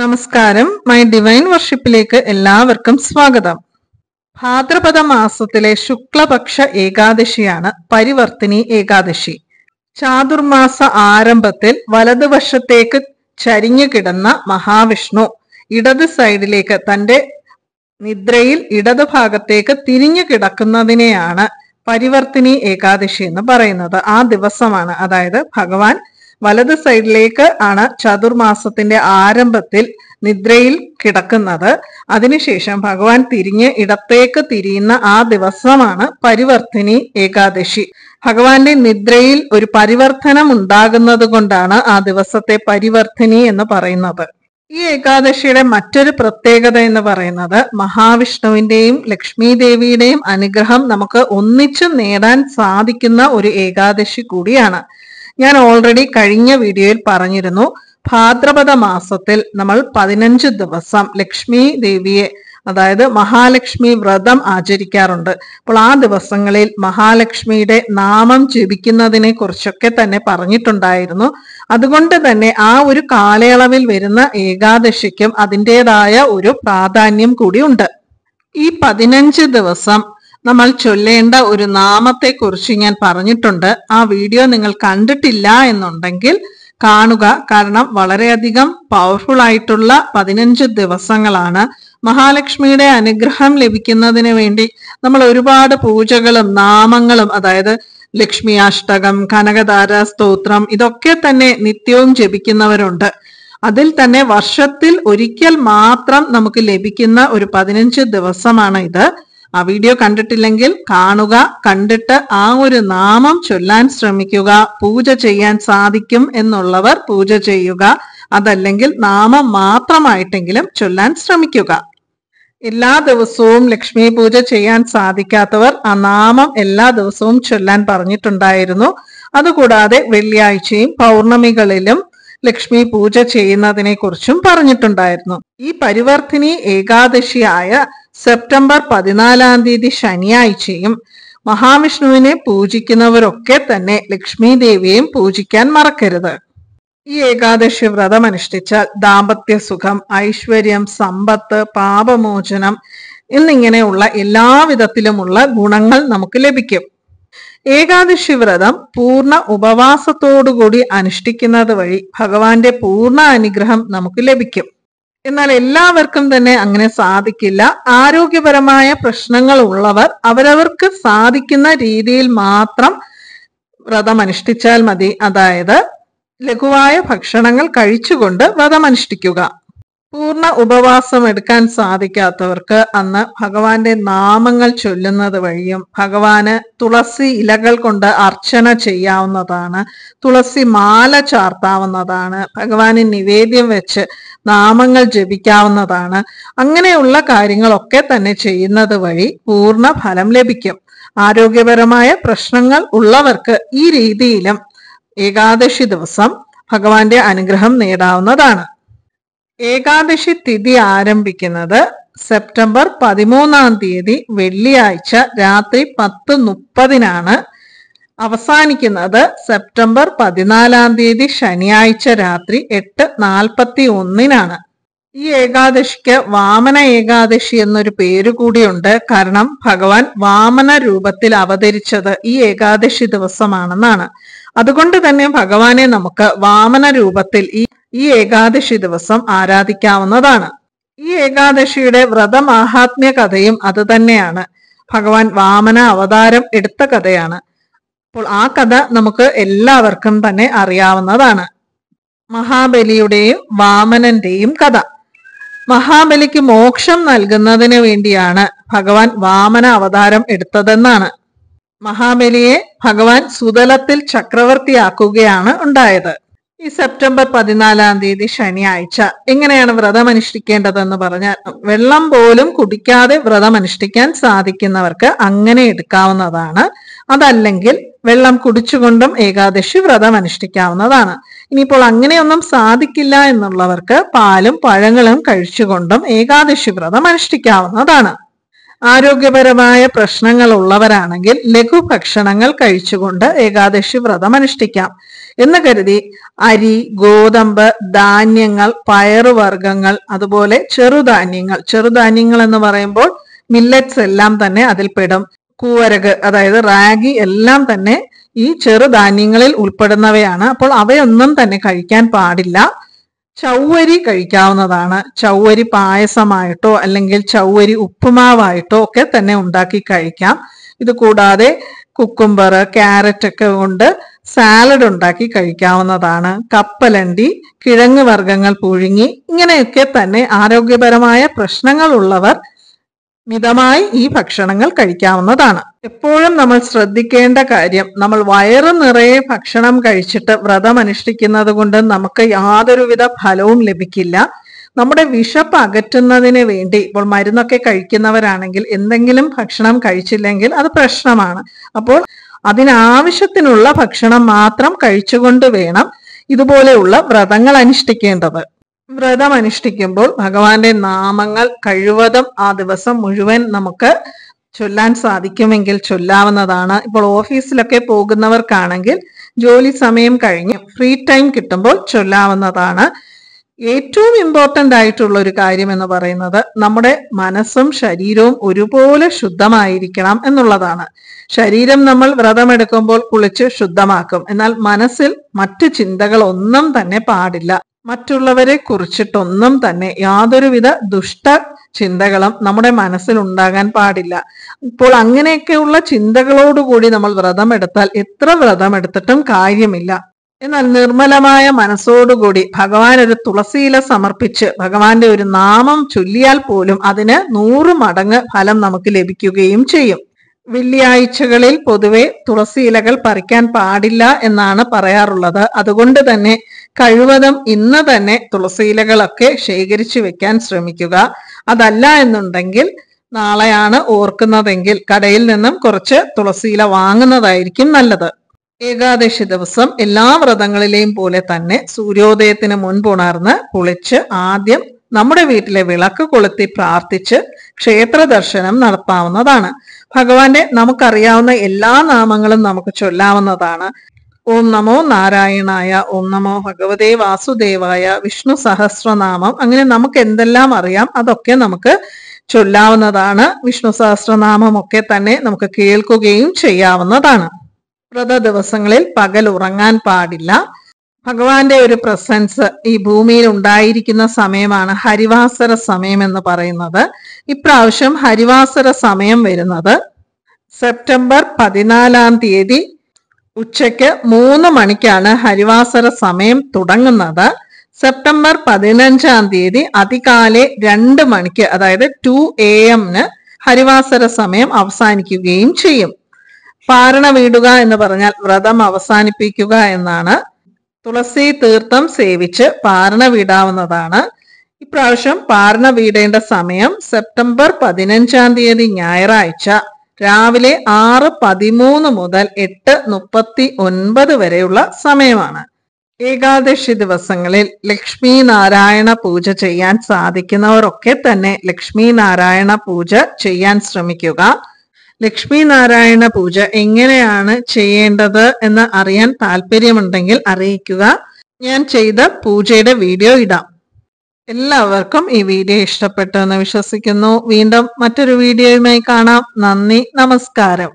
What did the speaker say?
നമസ്കാരം my divine വർഷിപ്പിലേക്ക് എല്ലാവർക്കും സ്വാഗതം ഭാദ്രപദ മാസത്തിലെ ശുക്ലപക്ഷ ഏകാദശിയാണ് പരിവർത്തിനി ഏകാദശി ചാതുർമാസ ആരംഭത്തിൽ വലതുവശത്തേക്ക് ചരിഞ്ഞു കിടന്ന മഹാവിഷ്ണു ഇടത് സൈഡിലേക്ക് തന്റെ നിദ്രയിൽ ഇടത് ഭാഗത്തേക്ക് തിരിഞ്ഞു കിടക്കുന്നതിനെയാണ് പരിവർത്തിനി ഏകാദശി എന്ന് പറയുന്നത് ആ ദിവസമാണ് അതായത് ഭഗവാൻ വലത് സൈഡിലേക്ക് ആണ് ചതുർമാസത്തിന്റെ ആരംഭത്തിൽ നിദ്രയിൽ കിടക്കുന്നത് അതിനുശേഷം ഭഗവാൻ തിരിഞ്ഞ് ഇടത്തേക്ക് തിരിയുന്ന ആ ദിവസമാണ് പരിവർത്തിനി ഏകാദശി ഭഗവാന്റെ നിദ്രയിൽ ഒരു പരിവർത്തനം ഉണ്ടാകുന്നത് കൊണ്ടാണ് ആ ദിവസത്തെ പരിവർത്തിനി എന്ന് പറയുന്നത് ഈ ഏകാദശിയുടെ മറ്റൊരു പ്രത്യേകത എന്ന് പറയുന്നത് മഹാവിഷ്ണുവിന്റെയും ലക്ഷ്മി ദേവിയുടെയും അനുഗ്രഹം നമുക്ക് ഒന്നിച്ചു നേടാൻ സാധിക്കുന്ന ഒരു ഏകാദശി കൂടിയാണ് ഞാൻ ഓൾറെഡി കഴിഞ്ഞ വീഡിയോയിൽ പറഞ്ഞിരുന്നു ഭാദ്രപദ മാസത്തിൽ നമ്മൾ പതിനഞ്ച് ദിവസം ലക്ഷ്മി ദേവിയെ അതായത് മഹാലക്ഷ്മി വ്രതം ആചരിക്കാറുണ്ട് അപ്പോൾ ആ ദിവസങ്ങളിൽ മഹാലക്ഷ്മിയുടെ നാമം ജപിക്കുന്നതിനെ കുറിച്ചൊക്കെ തന്നെ പറഞ്ഞിട്ടുണ്ടായിരുന്നു അതുകൊണ്ട് തന്നെ ആ ഒരു കാലയളവിൽ വരുന്ന ഏകാദശിക്കും അതിൻ്റെതായ ഒരു പ്രാധാന്യം കൂടി ഉണ്ട് ഈ പതിനഞ്ച് ദിവസം നമ്മൾ ചൊല്ലേണ്ട ഒരു നാമത്തെക്കുറിച്ച് ഞാൻ പറഞ്ഞിട്ടുണ്ട് ആ വീഡിയോ നിങ്ങൾ കണ്ടിട്ടില്ല എന്നുണ്ടെങ്കിൽ കാണുക കാരണം വളരെയധികം പവർഫുൾ ആയിട്ടുള്ള പതിനഞ്ച് ദിവസങ്ങളാണ് മഹാലക്ഷ്മിയുടെ അനുഗ്രഹം ലഭിക്കുന്നതിന് വേണ്ടി നമ്മൾ ഒരുപാട് പൂജകളും നാമങ്ങളും അതായത് ലക്ഷ്മി അഷ്ടകം കനകധാര സ്തോത്രം ഇതൊക്കെ തന്നെ നിത്യവും ജപിക്കുന്നവരുണ്ട് അതിൽ തന്നെ വർഷത്തിൽ ഒരിക്കൽ മാത്രം നമുക്ക് ലഭിക്കുന്ന ഒരു പതിനഞ്ച് ദിവസമാണ് ഇത് ആ വീഡിയോ കണ്ടിട്ടില്ലെങ്കിൽ കാണുക കണ്ടിട്ട് ആ ഒരു നാമം ചൊല്ലാൻ ശ്രമിക്കുക പൂജ ചെയ്യാൻ സാധിക്കും എന്നുള്ളവർ പൂജ ചെയ്യുക അതല്ലെങ്കിൽ നാമം മാത്രമായിട്ടെങ്കിലും ചൊല്ലാൻ ശ്രമിക്കുക എല്ലാ ദിവസവും ലക്ഷ്മി പൂജ ചെയ്യാൻ സാധിക്കാത്തവർ ആ നാമം എല്ലാ ദിവസവും ചൊല്ലാൻ പറഞ്ഞിട്ടുണ്ടായിരുന്നു അതുകൂടാതെ വെള്ളിയാഴ്ചയും പൗർണമികളിലും ലക്ഷ്മി പൂജ ചെയ്യുന്നതിനെ കുറിച്ചും പറഞ്ഞിട്ടുണ്ടായിരുന്നു ഈ പരിവർത്തിനി ഏകാദശിയായ സെപ്റ്റംബർ പതിനാലാം തീയതി ശനിയാഴ്ചയും മഹാവിഷ്ണുവിനെ പൂജിക്കുന്നവരൊക്കെ തന്നെ ലക്ഷ്മി ദേവിയെയും പൂജിക്കാൻ മറക്കരുത് ഈ ഏകാദശി വ്രതം അനുഷ്ഠിച്ചാൽ ദാമ്പത്യ സുഖം ഐശ്വര്യം സമ്പത്ത് പാപമോചനം എന്നിങ്ങനെയുള്ള എല്ലാവിധത്തിലുമുള്ള ഗുണങ്ങൾ നമുക്ക് ലഭിക്കും ഏകാദശി വ്രതം പൂർണ്ണ ഉപവാസത്തോടുകൂടി അനുഷ്ഠിക്കുന്നത് വഴി ഭഗവാന്റെ പൂർണ്ണ അനുഗ്രഹം നമുക്ക് ലഭിക്കും എന്നാൽ എല്ലാവർക്കും തന്നെ അങ്ങനെ സാധിക്കില്ല ആരോഗ്യപരമായ പ്രശ്നങ്ങൾ ഉള്ളവർ അവരവർക്ക് സാധിക്കുന്ന രീതിയിൽ മാത്രം വ്രതം അനുഷ്ഠിച്ചാൽ മതി അതായത് ലഘുവായ ഭക്ഷണങ്ങൾ കഴിച്ചുകൊണ്ട് വ്രതം അനുഷ്ഠിക്കുക പൂർണ്ണ ഉപവാസം എടുക്കാൻ സാധിക്കാത്തവർക്ക് അന്ന് ഭഗവാന്റെ നാമങ്ങൾ ചൊല്ലുന്നത് വഴിയും ഭഗവാന് തുളസി ഇലകൾ കൊണ്ട് അർച്ചന ചെയ്യാവുന്നതാണ് തുളസി മാല ചാർത്താവുന്നതാണ് ഭഗവാന് നിവേദ്യം വെച്ച് നാമങ്ങൾ ജപിക്കാവുന്നതാണ് അങ്ങനെയുള്ള കാര്യങ്ങളൊക്കെ തന്നെ ചെയ്യുന്നത് വഴി പൂർണ്ണ ഫലം ലഭിക്കും ആരോഗ്യപരമായ പ്രശ്നങ്ങൾ ഉള്ളവർക്ക് ഈ രീതിയിലും ഏകാദശി ദിവസം ഭഗവാന്റെ അനുഗ്രഹം നേടാവുന്നതാണ് ഏകാദശി തിഥി ആരംഭിക്കുന്നത് സെപ്റ്റംബർ പതിമൂന്നാം തീയതി വെള്ളിയാഴ്ച രാത്രി പത്ത് മുപ്പതിനാണ് അവസാനിക്കുന്നത് സെപ്റ്റംബർ പതിനാലാം തീയതി ശനിയാഴ്ച രാത്രി എട്ട് നാൽപ്പത്തി ഒന്നിനാണ് ഈ ഏകാദശിക്ക് വാമന ഏകാദശി എന്നൊരു പേര് കൂടിയുണ്ട് കാരണം ഭഗവാൻ വാമന രൂപത്തിൽ അവതരിച്ചത് ഈ ഏകാദശി ദിവസമാണെന്നാണ് അതുകൊണ്ട് തന്നെ ഭഗവാനെ നമുക്ക് വാമന രൂപത്തിൽ ഈ ഈ ഏകാദശി ദിവസം ആരാധിക്കാവുന്നതാണ് ഈ ഏകാദശിയുടെ വ്രതമാഹാത്മ്യ കഥയും അതുതന്നെയാണ് ഭഗവാൻ വാമന അവതാരം എടുത്ത കഥയാണ് അപ്പോൾ ആ കഥ നമുക്ക് എല്ലാവർക്കും തന്നെ അറിയാവുന്നതാണ് മഹാബലിയുടെയും വാമനന്റെയും കഥ മഹാബലിക്ക് മോക്ഷം നൽകുന്നതിന് വേണ്ടിയാണ് ഭഗവാൻ വാമന അവതാരം എടുത്തതെന്നാണ് മഹാബലിയെ ഭഗവാൻ സുതലത്തിൽ ചക്രവർത്തിയാക്കുകയാണ് ഉണ്ടായത് ഈ സെപ്റ്റംബർ പതിനാലാം തീയതി ശനിയാഴ്ച എങ്ങനെയാണ് വ്രതം അനുഷ്ഠിക്കേണ്ടതെന്ന് പറഞ്ഞാൽ വെള്ളം പോലും കുടിക്കാതെ വ്രതം അനുഷ്ഠിക്കാൻ സാധിക്കുന്നവർക്ക് അങ്ങനെ എടുക്കാവുന്നതാണ് അതല്ലെങ്കിൽ വെള്ളം കുടിച്ചുകൊണ്ടും ഏകാദശി വ്രതം അനുഷ്ഠിക്കാവുന്നതാണ് ഇനിയിപ്പോൾ അങ്ങനെയൊന്നും സാധിക്കില്ല എന്നുള്ളവർക്ക് പാലും പഴങ്ങളും കഴിച്ചുകൊണ്ടും ഏകാദശി വ്രതം അനുഷ്ഠിക്കാവുന്നതാണ് ആരോഗ്യപരമായ പ്രശ്നങ്ങൾ ഉള്ളവരാണെങ്കിൽ ലഘു ഭക്ഷണങ്ങൾ കഴിച്ചുകൊണ്ട് ഏകാദശി വ്രതം അനുഷ്ഠിക്കാം എന്ന് കരുതി അരി ഗോതമ്പ് ധാന്യങ്ങൾ പയറുവർഗ്ഗങ്ങൾ അതുപോലെ ചെറുധാന്യങ്ങൾ ചെറുധാന്യങ്ങൾ എന്ന് പറയുമ്പോൾ മില്ലറ്റ്സ് എല്ലാം തന്നെ അതിൽപ്പെടും കൂവരക് അതായത് റാഗി എല്ലാം തന്നെ ഈ ചെറുധാന്യങ്ങളിൽ ഉൾപ്പെടുന്നവയാണ് അപ്പോൾ അവയൊന്നും തന്നെ കഴിക്കാൻ പാടില്ല ചൗവരി കഴിക്കാവുന്നതാണ് ചൗവരി പായസമായിട്ടോ അല്ലെങ്കിൽ ചൗവരി ഉപ്പുമാവായിട്ടോ ഒക്കെ തന്നെ ഉണ്ടാക്കി കഴിക്കാം ഇത് കൂടാതെ കുക്കുംബർ ക്യാരറ്റ് ഒക്കെ കൊണ്ട് സാലഡ് ഉണ്ടാക്കി കഴിക്കാവുന്നതാണ് കപ്പലണ്ടി കിഴങ്ങ് വർഗങ്ങൾ പുഴുങ്ങി ഇങ്ങനെയൊക്കെ തന്നെ ആരോഗ്യപരമായ പ്രശ്നങ്ങൾ ഉള്ളവർ മിതമായി ഈ ഭക്ഷണങ്ങൾ കഴിക്കാവുന്നതാണ് എപ്പോഴും നമ്മൾ ശ്രദ്ധിക്കേണ്ട കാര്യം നമ്മൾ വയറ് നിറയെ ഭക്ഷണം കഴിച്ചിട്ട് വ്രതം അനുഷ്ഠിക്കുന്നത് കൊണ്ട് നമുക്ക് യാതൊരുവിധ ഫലവും ലഭിക്കില്ല നമ്മുടെ വിശപ്പ് അകറ്റുന്നതിന് വേണ്ടി ഇപ്പോൾ മരുന്നൊക്കെ കഴിക്കുന്നവരാണെങ്കിൽ എന്തെങ്കിലും ഭക്ഷണം കഴിച്ചില്ലെങ്കിൽ അത് പ്രശ്നമാണ് അപ്പോൾ അതിനാവശ്യത്തിനുള്ള ഭക്ഷണം മാത്രം കഴിച്ചുകൊണ്ട് വേണം ഇതുപോലെയുള്ള വ്രതങ്ങൾ അനുഷ്ഠിക്കേണ്ടത് വ്രതം അനുഷ്ഠിക്കുമ്പോൾ ഭഗവാന്റെ നാമങ്ങൾ കഴിവതും ആ ദിവസം മുഴുവൻ നമുക്ക് ചൊല്ലാൻ സാധിക്കുമെങ്കിൽ ചൊല്ലാവുന്നതാണ് ഇപ്പോൾ ഓഫീസിലൊക്കെ പോകുന്നവർക്കാണെങ്കിൽ ജോലി സമയം കഴിഞ്ഞ് ഫ്രീ ടൈം കിട്ടുമ്പോൾ ചൊല്ലാവുന്നതാണ് ഏറ്റവും ഇമ്പോർട്ടൻ്റ് ആയിട്ടുള്ള ഒരു കാര്യം എന്ന് പറയുന്നത് നമ്മുടെ മനസ്സും ശരീരവും ഒരുപോലെ ശുദ്ധമായിരിക്കണം എന്നുള്ളതാണ് ശരീരം നമ്മൾ വ്രതമെടുക്കുമ്പോൾ കുളിച്ച് ശുദ്ധമാക്കും എന്നാൽ മനസ്സിൽ മറ്റു ചിന്തകളൊന്നും തന്നെ പാടില്ല മറ്റുള്ളവരെ കുറിച്ചിട്ടൊന്നും തന്നെ യാതൊരുവിധ ദുഷ്ട ചിന്തകളും നമ്മുടെ മനസ്സിൽ ഉണ്ടാകാൻ പാടില്ല ഇപ്പോൾ അങ്ങനെയൊക്കെയുള്ള ചിന്തകളോടുകൂടി നമ്മൾ വ്രതമെടുത്താൽ എത്ര വ്രതമെടുത്തിട്ടും കാര്യമില്ല എന്നാൽ നിർമ്മലമായ മനസ്സോടുകൂടി ഭഗവാൻ ഒരു തുളസിയില സമർപ്പിച്ച് ഭഗവാന്റെ ഒരു നാമം ചൊല്ലിയാൽ പോലും അതിന് നൂറ് മടങ്ങ് ഫലം നമുക്ക് ലഭിക്കുകയും ചെയ്യും വെള്ളിയാഴ്ചകളിൽ പൊതുവെ തുളസി ഇലകൾ പറിക്കാൻ പാടില്ല എന്നാണ് പറയാറുള്ളത് അതുകൊണ്ട് തന്നെ കഴിവതും ഇന്ന് തന്നെ തുളസി ഇലകളൊക്കെ ശേഖരിച്ചു വെക്കാൻ ശ്രമിക്കുക അതല്ല എന്നുണ്ടെങ്കിൽ നാളെയാണ് ഓർക്കുന്നതെങ്കിൽ കടയിൽ നിന്നും കുറച്ച് തുളസിയില വാങ്ങുന്നതായിരിക്കും നല്ലത് ഏകാദശി ദിവസം എല്ലാ വ്രതങ്ങളിലെയും പോലെ തന്നെ സൂര്യോദയത്തിന് മുൻപുണർന്ന് കുളിച്ച് ആദ്യം നമ്മുടെ വീട്ടിലെ വിളക്ക് കൊളുത്തി പ്രാർത്ഥിച്ച് ക്ഷേത്ര ദർശനം നടത്താവുന്നതാണ് ഭഗവാന്റെ നമുക്കറിയാവുന്ന എല്ലാ നാമങ്ങളും നമുക്ക് ചൊല്ലാവുന്നതാണ് ഓം നമോ നാരായണായ ഓം നമോ ഭഗവതേ വാസുദേവായ വിഷ്ണു സഹസ്രനാമം അങ്ങനെ നമുക്ക് എന്തെല്ലാം അറിയാം അതൊക്കെ നമുക്ക് ചൊല്ലാവുന്നതാണ് വിഷ്ണു സഹസ്രനാമം ഒക്കെ തന്നെ നമുക്ക് കേൾക്കുകയും ചെയ്യാവുന്നതാണ് വ്രത ദിവസങ്ങളിൽ പകൽ ഉറങ്ങാൻ പാടില്ല ഭഗവാന്റെ ഒരു പ്രസൻസ് ഈ ഭൂമിയിൽ ഉണ്ടായിരിക്കുന്ന സമയമാണ് ഹരിവാസര സമയം എന്ന് പറയുന്നത് ഇപ്രാവശ്യം ഹരിവാസര സമയം വരുന്നത് സെപ്റ്റംബർ പതിനാലാം തീയതി ഉച്ചയ്ക്ക് മൂന്ന് മണിക്കാണ് ഹരിവാസര സമയം തുടങ്ങുന്നത് സെപ്റ്റംബർ പതിനഞ്ചാം തീയതി അതികാലെ രണ്ട് മണിക്ക് അതായത് ടു എ എമ്മിന് ഹരിവാസര സമയം അവസാനിക്കുകയും ചെയ്യും പാരണ വീടുക എന്ന് പറഞ്ഞാൽ വ്രതം അവസാനിപ്പിക്കുക എന്നാണ് തുളസി തീർത്ഥം സേവിച്ച് പാരണ വീടാവുന്നതാണ് ഇപ്രാവശ്യം പാരണ വീടേണ്ട സമയം സെപ്റ്റംബർ പതിനഞ്ചാം തീയതി ഞായറാഴ്ച രാവിലെ ആറ് പതിമൂന്ന് മുതൽ എട്ട് മുപ്പത്തി ഒൻപത് വരെയുള്ള സമയമാണ് ഏകാദശി ദിവസങ്ങളിൽ ലക്ഷ്മി നാരായണ പൂജ ചെയ്യാൻ സാധിക്കുന്നവരൊക്കെ തന്നെ ലക്ഷ്മി നാരായണ പൂജ ചെയ്യാൻ ശ്രമിക്കുക ലക്ഷ്മി നാരായണ പൂജ എങ്ങനെയാണ് ചെയ്യേണ്ടത് എന്ന് അറിയാൻ താല്പര്യമുണ്ടെങ്കിൽ അറിയിക്കുക ഞാൻ ചെയ്ത പൂജയുടെ വീഡിയോ ഇടാം എല്ലാവർക്കും ഈ വീഡിയോ ഇഷ്ടപ്പെട്ടു എന്ന് വിശ്വസിക്കുന്നു വീണ്ടും മറ്റൊരു വീഡിയോയുമായി കാണാം നന്ദി നമസ്കാരം